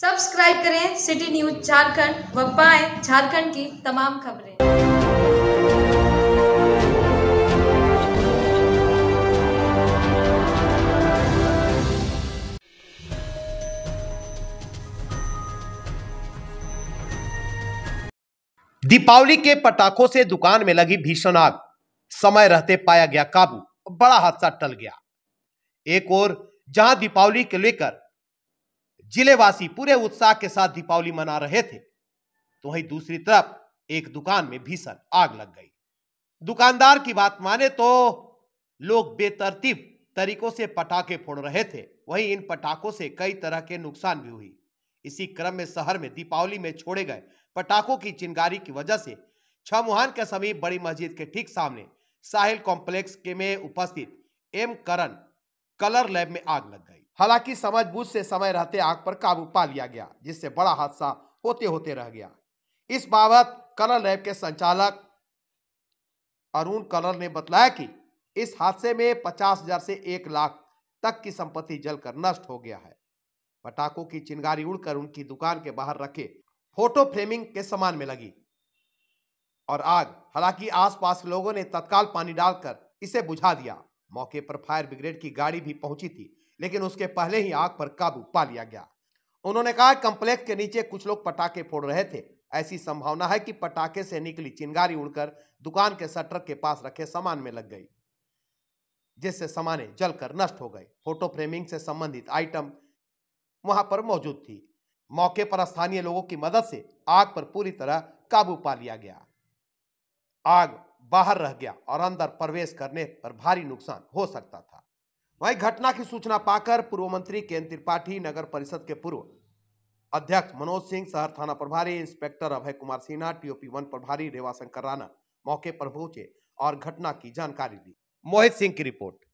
subscribe करें city news Jharkhand व पाए झारखंड की तमाम खबरें दीपावली के पटाखों से दुकान में लगी भीषण आग समय रहते पाया गया काबू बड़ा हादसा टल गया एक और जहां दीपावली को लेकर जिलेवासी पूरे उत्साह के साथ दीपावली मना रहे थे तो वहीं दूसरी तरफ एक दुकान में भीषण आग लग गई दुकानदार की बात माने तो लोग बेतरतीब तरीकों से पटाखे फोड़ रहे थे वहीं इन पटाखों से कई तरह के नुकसान भी हुई इसी क्रम में शहर में दीपावली में छोड़े गए पटाखों की चिंगारी की वजह से छमुहान के समीप बड़ी मस्जिद के ठीक सामने साहिल कॉम्प्लेक्स के में उपस्थित एम करण कलर लैब में आग लग गई हालांकि समझबूझ से समय रहते आग पर काबू पा लिया गया जिससे बड़ा हादसा होते होते रह गया इस बाबत कलर लैब के संचालक अरुण कलर ने बताया कि इस हादसे में पचास हजार से एक लाख तक की संपत्ति जलकर नष्ट हो गया है पटाखों की चिंगारी उड़कर उनकी दुकान के बाहर रखे फोटो फ्रेमिंग के सामान में लगी और आग हालांकि आसपास के लोगों ने तत्काल पानी डालकर इसे बुझा दिया मौके पर फायर ब्रिगेड की गाड़ी भी पहुंची थी लेकिन उसके पहले ही आग पर काबू पा लिया गया उन्होंने कहा कम्प्लेक्स के नीचे कुछ लोग पटाखे फोड़ रहे थे ऐसी संभावना है कि पटाखे से निकली चिंगारी उड़कर दुकान के शटर के पास रखे सामान में लग गई जिससे सामाने जलकर नष्ट हो गए फोटो फ्रेमिंग से संबंधित आइटम वहां पर मौजूद थी मौके पर स्थानीय लोगों की मदद से आग पर पूरी तरह काबू पा लिया गया आग बाहर रह गया और अंदर प्रवेश करने पर भारी नुकसान हो सकता था वहीं घटना की सूचना पाकर पूर्व मंत्री केन त्रिपाठी नगर परिषद के पूर्व अध्यक्ष मनोज सिंह शहर थाना प्रभारी inspector Abhay Kumar Sinha TOP one प्रभारी रेवा शंकर राणा मौके पर पहुंचे और घटना की जानकारी दी मोहित सिंह की रिपोर्ट